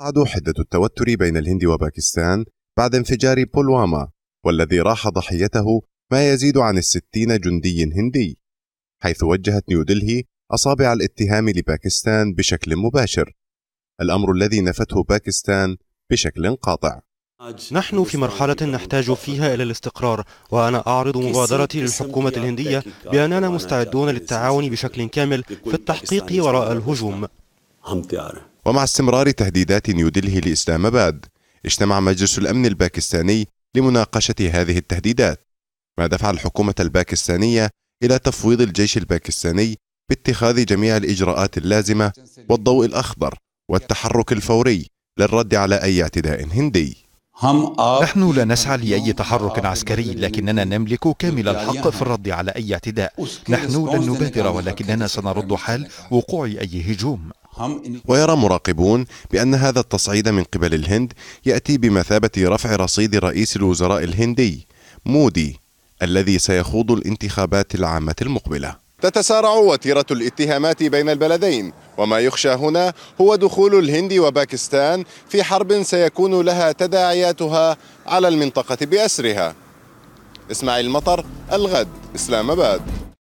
تصعد حدة التوتر بين الهند وباكستان بعد انفجار بولواما والذي راح ضحيته ما يزيد عن الستين جندي هندي حيث وجهت نيودلهي أصابع الاتهام لباكستان بشكل مباشر الأمر الذي نفته باكستان بشكل قاطع نحن في مرحلة نحتاج فيها إلى الاستقرار وأنا أعرض مبادرتي للحكومة الهندية بأننا مستعدون للتعاون بشكل كامل في التحقيق وراء الهجوم ومع استمرار تهديدات نيودلهي لإسلام آباد اجتمع مجلس الأمن الباكستاني لمناقشة هذه التهديدات ما دفع الحكومة الباكستانية إلى تفويض الجيش الباكستاني باتخاذ جميع الإجراءات اللازمة والضوء الأخضر والتحرك الفوري للرد على أي اعتداء هندي آه. نحن لا نسعى لأي تحرك عسكري لكننا نملك كامل الحق في الرد على أي اعتداء نحن لن نبادر ولكننا سنرد حال وقوع أي هجوم ويرى مراقبون بأن هذا التصعيد من قبل الهند يأتي بمثابة رفع رصيد رئيس الوزراء الهندي مودي الذي سيخوض الانتخابات العامة المقبلة تتسارع وتيرة الاتهامات بين البلدين وما يخشى هنا هو دخول الهند وباكستان في حرب سيكون لها تداعياتها على المنطقة بأسرها إسماعيل مطر الغد إسلام آباد